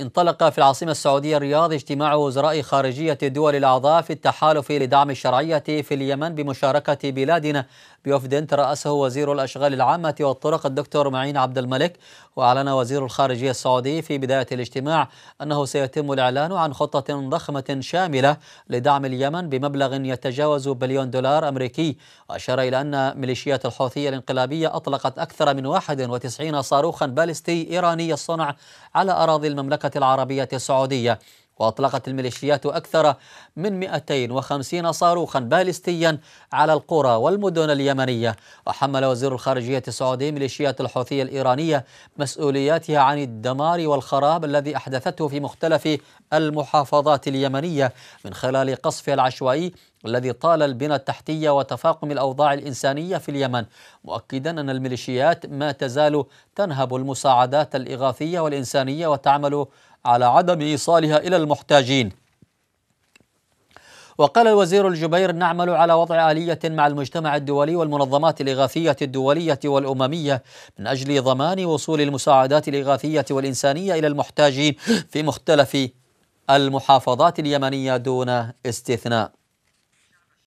انطلق في العاصمة السعودية الرياض اجتماع وزراء خارجية الدول الأعضاء في التحالف لدعم الشرعية في اليمن بمشاركة بلادنا بوفد ترأسه وزير الأشغال العامة والطرق الدكتور معين عبد الملك وأعلن وزير الخارجية السعودي في بداية الاجتماع أنه سيتم الإعلان عن خطة ضخمة شاملة لدعم اليمن بمبلغ يتجاوز بليون دولار أمريكي وأشار إلى أن ميليشيات الحوثية الانقلابية أطلقت أكثر من 91 صاروخا باليستي إيراني الصنع على أراضي المملكة العربية السعودية وأطلقت الميليشيات أكثر من 250 صاروخا باليستيا على القرى والمدن اليمنية وحمل وزير الخارجية السعودي ميليشيات الحوثية الإيرانية مسؤولياتها عن الدمار والخراب الذي أحدثته في مختلف المحافظات اليمنية من خلال قصفها العشوائي الذي طال البنى التحتية وتفاقم الأوضاع الإنسانية في اليمن مؤكدا أن الميليشيات ما تزال تنهب المساعدات الإغاثية والإنسانية وتعمل على عدم إيصالها إلى المحتاجين وقال الوزير الجبير نعمل على وضع آلية مع المجتمع الدولي والمنظمات الإغاثية الدولية والأممية من أجل ضمان وصول المساعدات الإغاثية والإنسانية إلى المحتاجين في مختلف المحافظات اليمنية دون استثناء